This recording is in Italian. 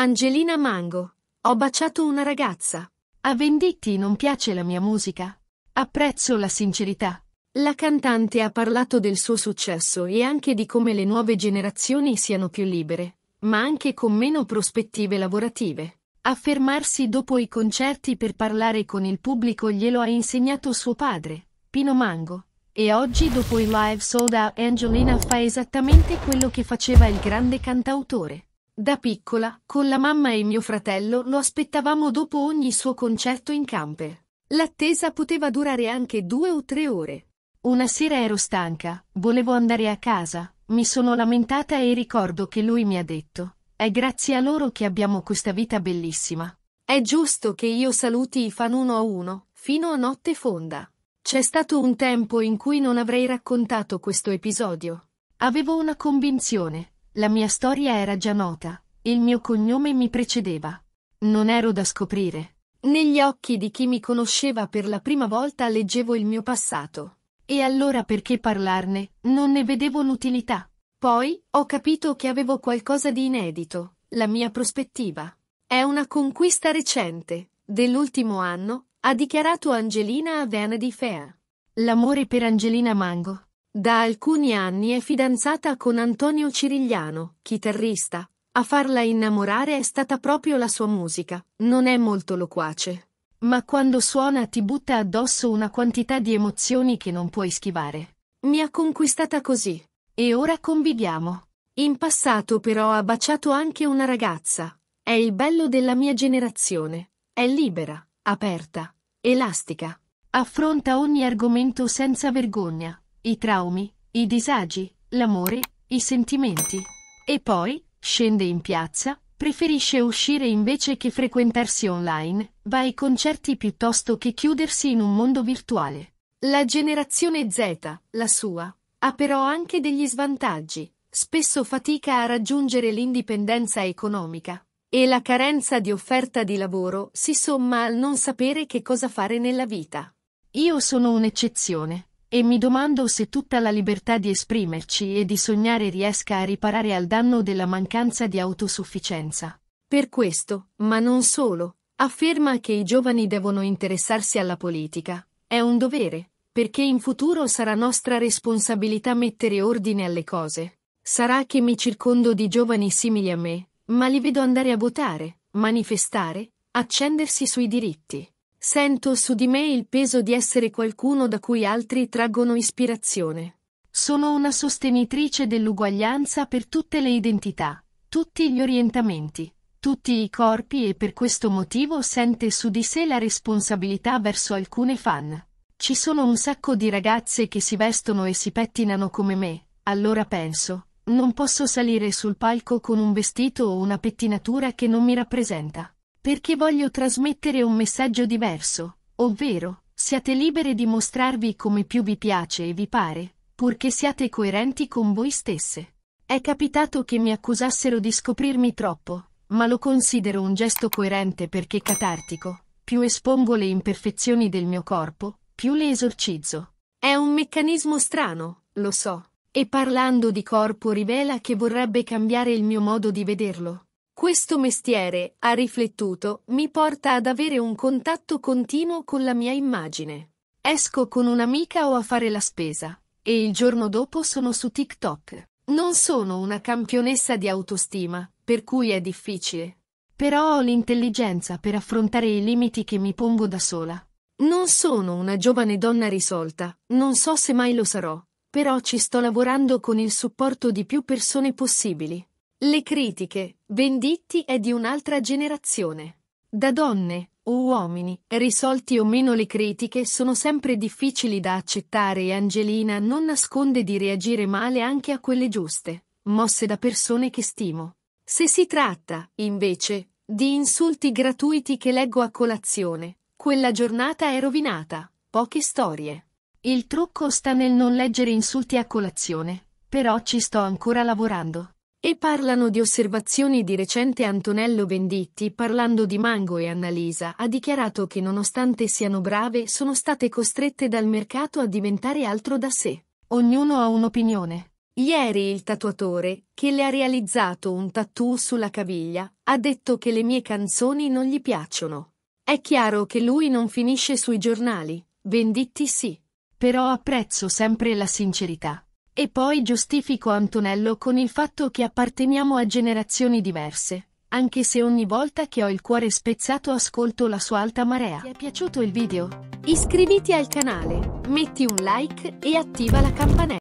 Angelina Mango. Ho baciato una ragazza. A Venditti non piace la mia musica. Apprezzo la sincerità. La cantante ha parlato del suo successo e anche di come le nuove generazioni siano più libere, ma anche con meno prospettive lavorative. Affermarsi dopo i concerti per parlare con il pubblico glielo ha insegnato suo padre, Pino Mango. E oggi dopo i live sold out Angelina fa esattamente quello che faceva il grande cantautore. Da piccola, con la mamma e mio fratello lo aspettavamo dopo ogni suo concerto in camper. L'attesa poteva durare anche due o tre ore. Una sera ero stanca, volevo andare a casa, mi sono lamentata e ricordo che lui mi ha detto, è grazie a loro che abbiamo questa vita bellissima. È giusto che io saluti i fan uno a uno, fino a notte fonda. C'è stato un tempo in cui non avrei raccontato questo episodio. Avevo una convinzione, la mia storia era già nota, il mio cognome mi precedeva. Non ero da scoprire. Negli occhi di chi mi conosceva per la prima volta leggevo il mio passato. E allora perché parlarne? Non ne vedevo l'utilità. Poi ho capito che avevo qualcosa di inedito, la mia prospettiva. È una conquista recente, dell'ultimo anno, ha dichiarato Angelina a Vanity Fea. L'amore per Angelina Mango da alcuni anni è fidanzata con Antonio Cirigliano, chitarrista. A farla innamorare è stata proprio la sua musica. Non è molto loquace. Ma quando suona ti butta addosso una quantità di emozioni che non puoi schivare. Mi ha conquistata così. E ora conviviamo. In passato però ha baciato anche una ragazza. È il bello della mia generazione. È libera, aperta, elastica. Affronta ogni argomento senza vergogna i traumi, i disagi, l'amore, i sentimenti. E poi, scende in piazza, preferisce uscire invece che frequentarsi online, va ai concerti piuttosto che chiudersi in un mondo virtuale. La generazione Z, la sua, ha però anche degli svantaggi, spesso fatica a raggiungere l'indipendenza economica e la carenza di offerta di lavoro si somma al non sapere che cosa fare nella vita. Io sono un'eccezione. E mi domando se tutta la libertà di esprimerci e di sognare riesca a riparare al danno della mancanza di autosufficienza. Per questo, ma non solo, afferma che i giovani devono interessarsi alla politica. È un dovere, perché in futuro sarà nostra responsabilità mettere ordine alle cose. Sarà che mi circondo di giovani simili a me, ma li vedo andare a votare, manifestare, accendersi sui diritti. Sento su di me il peso di essere qualcuno da cui altri traggono ispirazione. Sono una sostenitrice dell'uguaglianza per tutte le identità, tutti gli orientamenti, tutti i corpi e per questo motivo sente su di sé la responsabilità verso alcune fan. Ci sono un sacco di ragazze che si vestono e si pettinano come me, allora penso, non posso salire sul palco con un vestito o una pettinatura che non mi rappresenta. Perché voglio trasmettere un messaggio diverso, ovvero, siate libere di mostrarvi come più vi piace e vi pare, purché siate coerenti con voi stesse. È capitato che mi accusassero di scoprirmi troppo, ma lo considero un gesto coerente perché catartico. Più espongo le imperfezioni del mio corpo, più le esorcizzo. È un meccanismo strano, lo so, e parlando di corpo rivela che vorrebbe cambiare il mio modo di vederlo, questo mestiere, ha riflettuto, mi porta ad avere un contatto continuo con la mia immagine. Esco con un'amica o a fare la spesa, e il giorno dopo sono su TikTok. Non sono una campionessa di autostima, per cui è difficile. Però ho l'intelligenza per affrontare i limiti che mi pongo da sola. Non sono una giovane donna risolta, non so se mai lo sarò, però ci sto lavorando con il supporto di più persone possibili. Le critiche, venditti è di un'altra generazione. Da donne o uomini, risolti o meno le critiche sono sempre difficili da accettare e Angelina non nasconde di reagire male anche a quelle giuste, mosse da persone che stimo. Se si tratta, invece, di insulti gratuiti che leggo a colazione, quella giornata è rovinata, poche storie. Il trucco sta nel non leggere insulti a colazione, però ci sto ancora lavorando. E parlano di osservazioni di recente Antonello Venditti parlando di Mango e Annalisa ha dichiarato che nonostante siano brave sono state costrette dal mercato a diventare altro da sé. Ognuno ha un'opinione. Ieri il tatuatore, che le ha realizzato un tattoo sulla caviglia, ha detto che le mie canzoni non gli piacciono. È chiaro che lui non finisce sui giornali, Venditti sì. Però apprezzo sempre la sincerità. E poi giustifico Antonello con il fatto che apparteniamo a generazioni diverse, anche se ogni volta che ho il cuore spezzato ascolto la sua alta marea. Ti è piaciuto il video? Iscriviti al canale, metti un like e attiva la campanella.